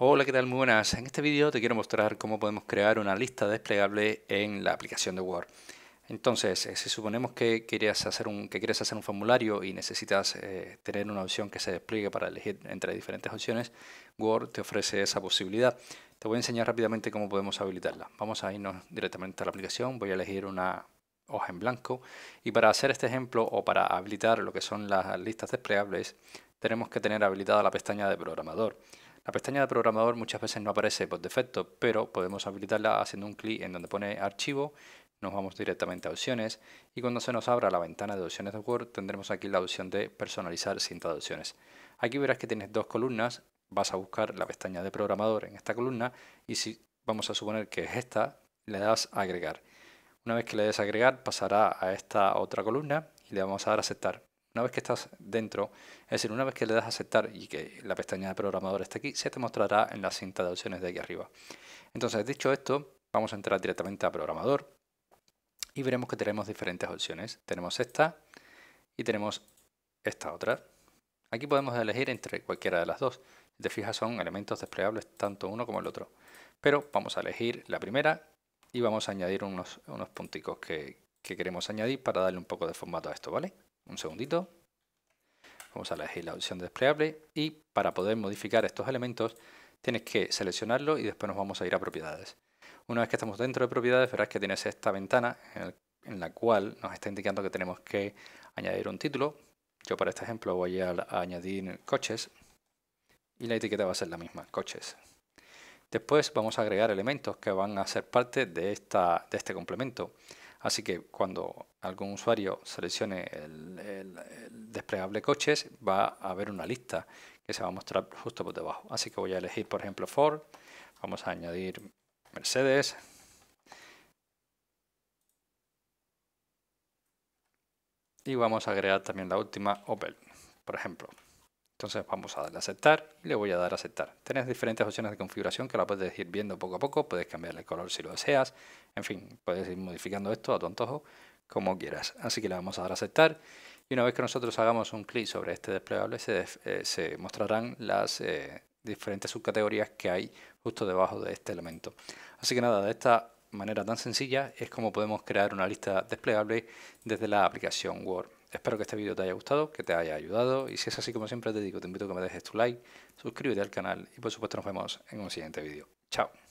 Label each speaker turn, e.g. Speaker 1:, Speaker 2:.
Speaker 1: Hola, ¿qué tal? Muy buenas. En este vídeo te quiero mostrar cómo podemos crear una lista desplegable en la aplicación de Word. Entonces, eh, si suponemos que quieres hacer un, que quieres hacer un formulario y necesitas eh, tener una opción que se despliegue para elegir entre diferentes opciones, Word te ofrece esa posibilidad. Te voy a enseñar rápidamente cómo podemos habilitarla. Vamos a irnos directamente a la aplicación, voy a elegir una hoja en blanco y para hacer este ejemplo o para habilitar lo que son las listas desplegables tenemos que tener habilitada la pestaña de programador. La pestaña de programador muchas veces no aparece por defecto, pero podemos habilitarla haciendo un clic en donde pone archivo, nos vamos directamente a opciones y cuando se nos abra la ventana de opciones de Word tendremos aquí la opción de personalizar cinta de opciones. Aquí verás que tienes dos columnas, vas a buscar la pestaña de programador en esta columna y si vamos a suponer que es esta, le das a agregar. Una vez que le des agregar pasará a esta otra columna y le vamos a dar a aceptar. Una vez que estás dentro, es decir, una vez que le das a aceptar y que la pestaña de programador está aquí, se te mostrará en la cinta de opciones de aquí arriba. Entonces, dicho esto, vamos a entrar directamente a programador y veremos que tenemos diferentes opciones. Tenemos esta y tenemos esta otra. Aquí podemos elegir entre cualquiera de las dos. te fijas son elementos desplegables tanto uno como el otro. Pero vamos a elegir la primera y vamos a añadir unos, unos punticos que, que queremos añadir para darle un poco de formato a esto, ¿vale? Un segundito. Vamos a elegir la opción desplegable y para poder modificar estos elementos tienes que seleccionarlo y después nos vamos a ir a propiedades. Una vez que estamos dentro de propiedades verás que tienes esta ventana en, la cual nos está indicando que tenemos que añadir un título. Yo para este ejemplo voy a, a añadir coches y la etiqueta va a ser la misma, coches. Después vamos a agregar elementos que van a ser parte de, esta, de este complemento. Así que cuando algún usuario seleccione el, desplegable coches, va a haber una lista que se va a mostrar justo por debajo. Así que voy a elegir, por ejemplo, Ford. Vamos a añadir Mercedes. Y vamos a agregar también la última Opel, por ejemplo. Entonces vamos a darle a aceptar y le voy a dar a aceptar. Tienes diferentes opciones de configuración que la puedes ir viendo poco a poco, puedes cambiarle el color si lo deseas, en fin, puedes ir modificando esto a tu antojo como quieras. Así que le vamos a dar a aceptar y una vez que nosotros hagamos un clic sobre este desplegable se, eh, mostrarán las eh, diferentes subcategorías que hay justo debajo de este elemento. Así que nada, de esta manera tan sencilla es como podemos crear una lista desplegable desde la aplicación Word. Espero que este vídeo te haya gustado, que te haya ayudado y si es así como siempre te digo, te invito a que me dejes tu like, suscríbete al canal y por supuesto nos vemos en un siguiente vídeo. Chao.